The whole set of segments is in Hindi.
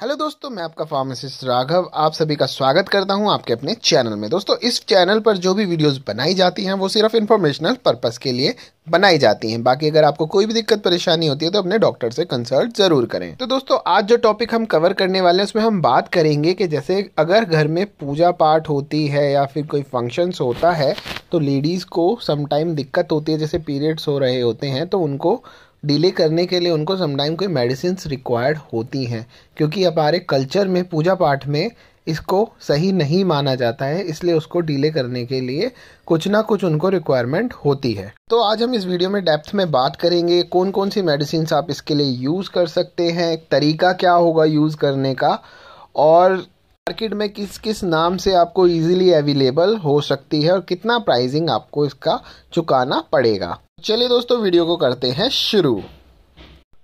हेलो दोस्तों मैं आपका फार्मासिस्ट राघव आप सभी का स्वागत करता हूं आपके अपने चैनल में दोस्तों इस चैनल पर जो भी वीडियोस बनाई जाती हैं वो सिर्फ इन्फॉर्मेशनल पर्पस के लिए बनाई जाती हैं बाकी अगर आपको कोई भी दिक्कत परेशानी होती है तो अपने डॉक्टर से कंसल्ट जरूर करें तो दोस्तों आज जो टॉपिक हम कवर करने वाले हैं उसमें हम बात करेंगे कि जैसे अगर घर में पूजा पाठ होती है या फिर कोई फंक्शंस होता है तो लेडीज़ को समटाइम दिक्कत होती है जैसे पीरियड्स हो रहे होते हैं तो उनको डिले करने के लिए उनको समटाइम कोई मेडिसिन रिक्वायर्ड होती हैं क्योंकि हमारे कल्चर में पूजा पाठ में इसको सही नहीं माना जाता है इसलिए उसको डिले करने के लिए कुछ ना कुछ उनको रिक्वायरमेंट होती है तो आज हम इस वीडियो में डेप्थ में बात करेंगे कौन कौन सी मेडिसिन आप इसके लिए यूज़ कर सकते हैं तरीका क्या होगा यूज़ करने का और मार्केट में किस किस नाम से आपको इजीली अवेलेबल हो सकती है और कितना प्राइसिंग आपको इसका चुकाना पड़ेगा चलिए दोस्तों वीडियो को करते हैं शुरू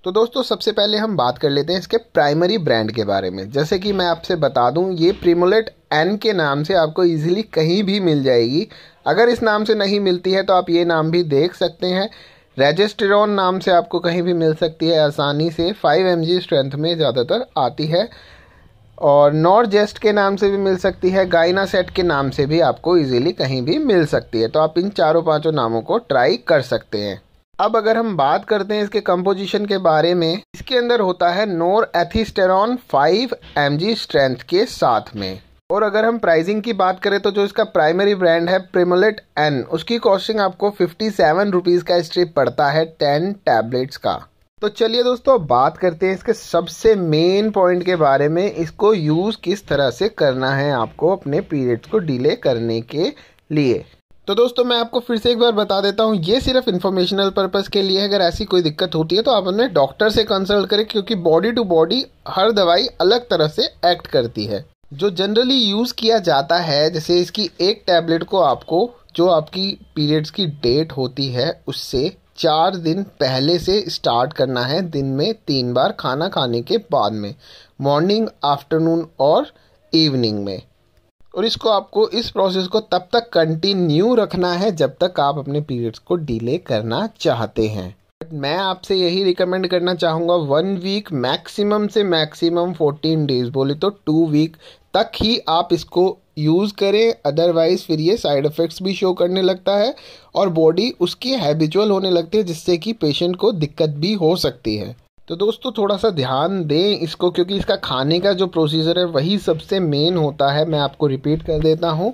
तो दोस्तों सबसे पहले हम बात कर लेते हैं इसके प्राइमरी ब्रांड के बारे में जैसे कि मैं आपसे बता दूं ये प्रीमोलेट एन के नाम से आपको इजीली कहीं भी मिल जाएगी अगर इस नाम से नहीं मिलती है तो आप ये नाम भी देख सकते हैं रेजिस्ट्रॉन नाम से आपको कहीं भी मिल सकती है आसानी से फाइव एम स्ट्रेंथ में ज़्यादातर आती है और नॉर जेस्ट के नाम से भी मिल सकती है गाइना सेट के नाम से भी आपको इजीली कहीं भी मिल सकती है तो आप इन चारों पांचों नामों को ट्राई कर सकते हैं अब अगर हम बात करते हैं इसके कंपोजिशन के बारे में इसके अंदर होता है norethisterone five M strength के साथ में और अगर हम प्राइसिंग की बात करें तो जो इसका प्राइमरी ब्रांड है प्रिमोलेट एन उसकी कॉस्टिंग आपको फिफ्टी सेवन रुपीज़ का स्ट्रिप पड़ता है टेन टैबलेट्स का तो चलिए दोस्तों बात करते हैं इसके सबसे मेन पॉइंट के बारे में इसको यूज़ किस तरह से करना है आपको अपने पीरियड्स को डिले करने के लिए तो दोस्तों मैं आपको फिर से एक बार बता देता हूँ ये सिर्फ इन्फॉर्मेशनल पर्पज़ के लिए अगर ऐसी कोई दिक्कत होती है तो आप अपने डॉक्टर से कंसल्ट करें क्योंकि बॉडी टू बॉडी हर दवाई अलग तरह से एक्ट करती है जो जनरली यूज़ किया जाता है जैसे इसकी एक टैबलेट को आपको जो आपकी पीरियड्स की डेट होती है उससे चार दिन पहले से स्टार्ट करना है दिन में तीन बार खाना खाने के बाद में मॉर्निंग आफ्टरनून और इवनिंग में और इसको आपको इस प्रोसेस को तब तक कंटिन्यू रखना है जब तक आप अपने पीरियड्स को डिले करना चाहते हैं मैं आपसे यही रिकमेंड करना चाहूँगा वन वीक मैक्सिमम से मैक्सिमम फोर्टीन डेज बोले तो टू वीक तक ही आप इसको यूज़ करें अदरवाइज़ फिर ये साइड इफ़ेक्ट्स भी शो करने लगता है और बॉडी उसकी हैबिचुअल होने लगती है जिससे कि पेशेंट को दिक्कत भी हो सकती है तो दोस्तों थोड़ा सा ध्यान दें इसको क्योंकि इसका खाने का जो प्रोसीजर है वही सबसे मेन होता है मैं आपको रिपीट कर देता हूँ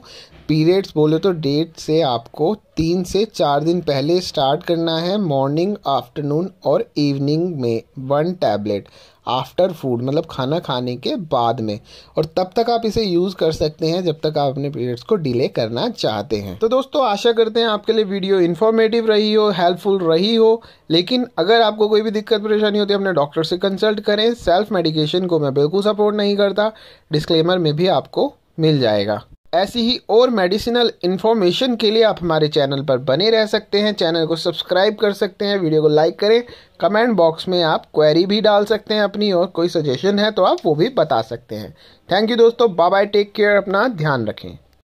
पीरियड्स बोले तो डेट से आपको तीन से चार दिन पहले स्टार्ट करना है मॉर्निंग आफ्टरनून और इवनिंग में वन टैबलेट आफ्टर फूड मतलब खाना खाने के बाद में और तब तक आप इसे यूज़ कर सकते हैं जब तक आप अपने पीरियड्स को डिले करना चाहते हैं तो दोस्तों आशा करते हैं आपके लिए वीडियो इन्फॉर्मेटिव रही हो हेल्पफुल रही हो लेकिन अगर आपको कोई भी दिक्कत परेशानी होती है अपने डॉक्टर से कंसल्ट करें सेल्फ मेडिकेशन को मैं बिल्कुल सपोर्ट नहीं करता डिस्क्लेमर में भी आपको मिल जाएगा ऐसी ही और मेडिसिनल इन्फॉर्मेशन के लिए आप हमारे चैनल पर बने रह सकते हैं चैनल को सब्सक्राइब कर सकते हैं वीडियो को लाइक करें कमेंट बॉक्स में आप क्वेरी भी डाल सकते हैं अपनी और कोई सजेशन है तो आप वो भी बता सकते हैं थैंक यू दोस्तों बाय बाय टेक केयर अपना ध्यान रखें